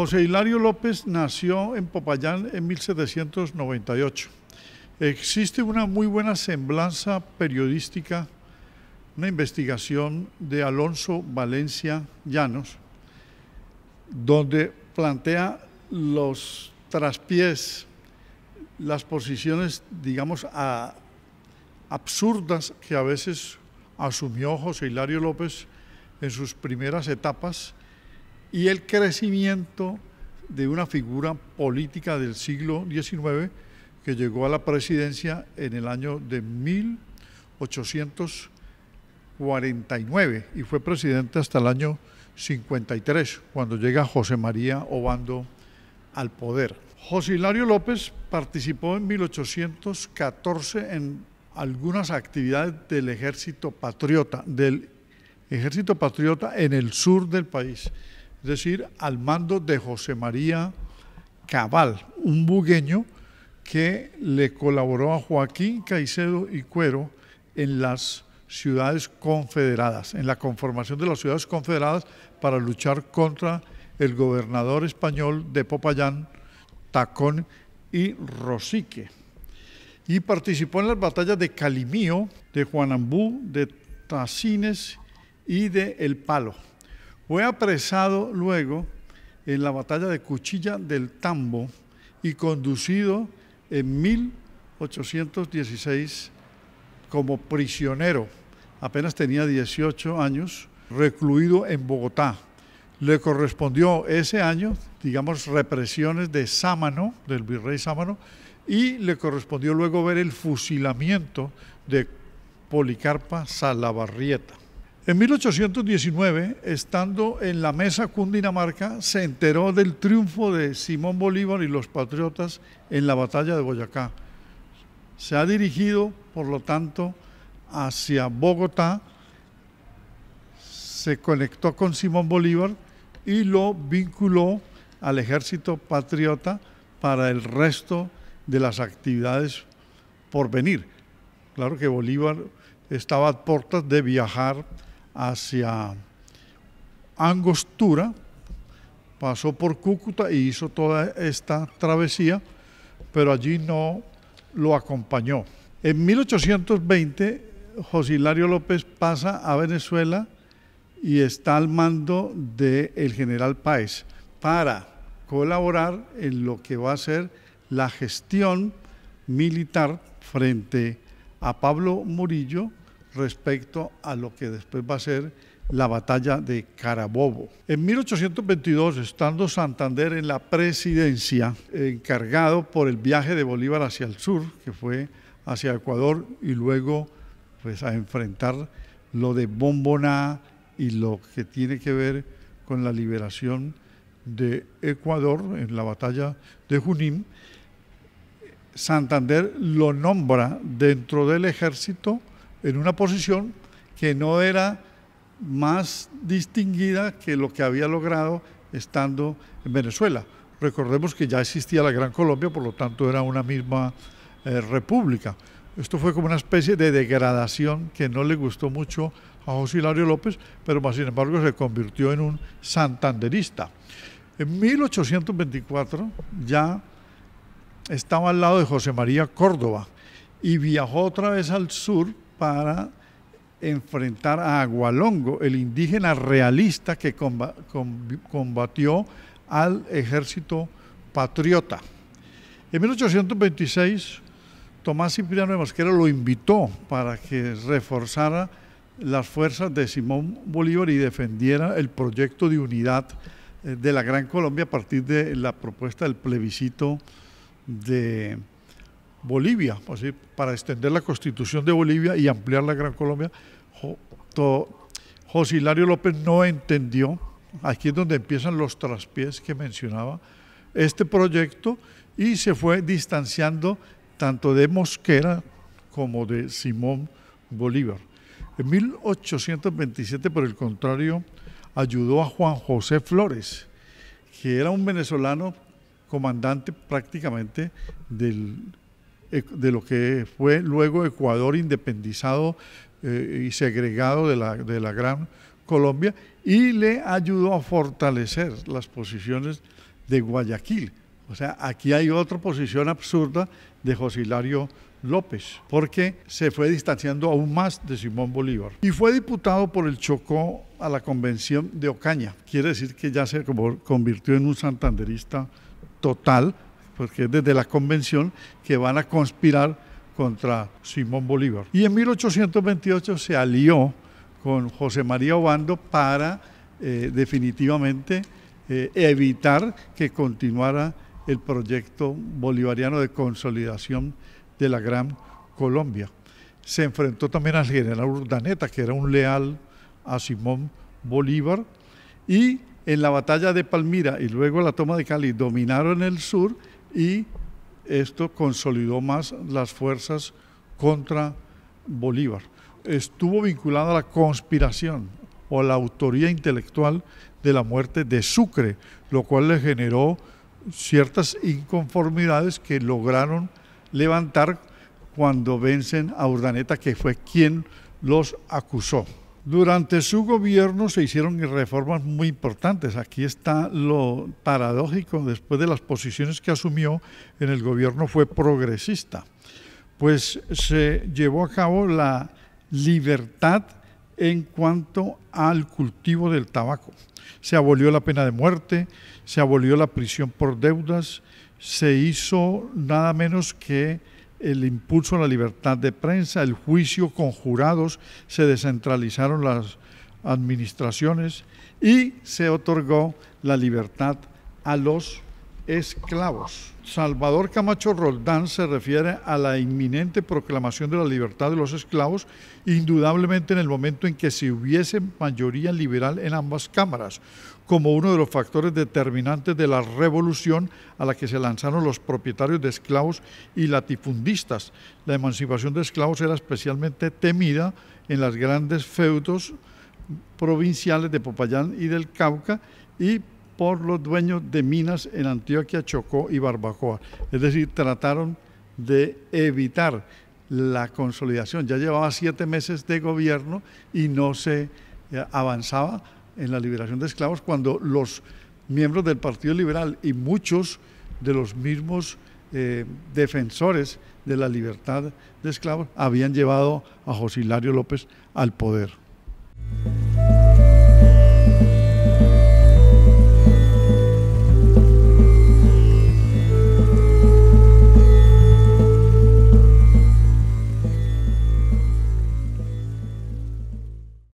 José Hilario López nació en Popayán en 1798. Existe una muy buena semblanza periodística, una investigación de Alonso Valencia Llanos, donde plantea los traspiés, las posiciones, digamos, absurdas que a veces asumió José Hilario López en sus primeras etapas y el crecimiento de una figura política del siglo XIX que llegó a la presidencia en el año de 1849 y fue presidente hasta el año 53, cuando llega José María Obando al poder. José Hilario López participó en 1814 en algunas actividades del ejército patriota, del ejército patriota en el sur del país es decir, al mando de José María Cabal, un bugueño que le colaboró a Joaquín Caicedo y Cuero en las ciudades confederadas, en la conformación de las ciudades confederadas para luchar contra el gobernador español de Popayán, Tacón y Rosique. Y participó en las batallas de Calimío, de Juanambú, de Tacines y de El Palo. Fue apresado luego en la batalla de Cuchilla del Tambo y conducido en 1816 como prisionero. Apenas tenía 18 años, recluido en Bogotá. Le correspondió ese año, digamos, represiones de Sámano, del virrey Sámano, y le correspondió luego ver el fusilamiento de Policarpa Salabarrieta. En 1819, estando en la mesa Cundinamarca, se enteró del triunfo de Simón Bolívar y los patriotas en la batalla de Boyacá. Se ha dirigido, por lo tanto, hacia Bogotá, se conectó con Simón Bolívar y lo vinculó al ejército patriota para el resto de las actividades por venir. Claro que Bolívar estaba a puertas de viajar hacia Angostura, pasó por Cúcuta y hizo toda esta travesía, pero allí no lo acompañó. En 1820, José Hilario López pasa a Venezuela y está al mando del general Páez para colaborar en lo que va a ser la gestión militar frente a Pablo Murillo respecto a lo que después va a ser la batalla de Carabobo. En 1822, estando Santander en la presidencia, encargado por el viaje de Bolívar hacia el sur, que fue hacia Ecuador, y luego pues, a enfrentar lo de Bomboná y lo que tiene que ver con la liberación de Ecuador en la batalla de Junín, Santander lo nombra dentro del ejército en una posición que no era más distinguida que lo que había logrado estando en Venezuela. Recordemos que ya existía la Gran Colombia, por lo tanto era una misma eh, república. Esto fue como una especie de degradación que no le gustó mucho a José Hilario López, pero más sin embargo se convirtió en un santanderista. En 1824 ya estaba al lado de José María Córdoba y viajó otra vez al sur para enfrentar a Agualongo, el indígena realista que combatió al ejército patriota. En 1826, Tomás Cipriano de Mosquera lo invitó para que reforzara las fuerzas de Simón Bolívar y defendiera el proyecto de unidad eh, de la Gran Colombia a partir de la propuesta del plebiscito de Bolivia, pues para extender la constitución de Bolivia y ampliar la Gran Colombia, José Hilario López no entendió, aquí es donde empiezan los traspiés que mencionaba, este proyecto y se fue distanciando tanto de Mosquera como de Simón Bolívar. En 1827, por el contrario, ayudó a Juan José Flores, que era un venezolano comandante prácticamente del eh, de lo que fue luego Ecuador independizado eh, y segregado de la, de la Gran Colombia y le ayudó a fortalecer las posiciones de Guayaquil. O sea, aquí hay otra posición absurda de Josilario López, porque se fue distanciando aún más de Simón Bolívar. Y fue diputado por el Chocó a la convención de Ocaña. Quiere decir que ya se convirtió en un santanderista total, porque es desde la convención que van a conspirar contra Simón Bolívar. Y en 1828 se alió con José María Obando para eh, definitivamente eh, evitar que continuara el proyecto bolivariano de consolidación de la Gran Colombia. Se enfrentó también al general Urdaneta, que era un leal a Simón Bolívar, y en la batalla de Palmira y luego la toma de Cali dominaron el sur y esto consolidó más las fuerzas contra Bolívar. Estuvo vinculado a la conspiración o a la autoría intelectual de la muerte de Sucre, lo cual le generó ciertas inconformidades que lograron levantar cuando vencen a Urdaneta, que fue quien los acusó. Durante su gobierno se hicieron reformas muy importantes. Aquí está lo paradójico, después de las posiciones que asumió en el gobierno fue progresista, pues se llevó a cabo la libertad en cuanto al cultivo del tabaco. Se abolió la pena de muerte, se abolió la prisión por deudas, se hizo nada menos que el impulso a la libertad de prensa, el juicio con jurados, se descentralizaron las administraciones y se otorgó la libertad a los esclavos. Salvador Camacho Roldán se refiere a la inminente proclamación de la libertad de los esclavos, indudablemente en el momento en que se hubiese mayoría liberal en ambas cámaras, como uno de los factores determinantes de la revolución a la que se lanzaron los propietarios de esclavos y latifundistas. La emancipación de esclavos era especialmente temida en las grandes feudos provinciales de Popayán y del Cauca y por los dueños de minas en Antioquia, Chocó y Barbacoa. Es decir, trataron de evitar la consolidación. Ya llevaba siete meses de gobierno y no se eh, avanzaba en la liberación de esclavos cuando los miembros del Partido Liberal y muchos de los mismos eh, defensores de la libertad de esclavos habían llevado a Josilario López al poder.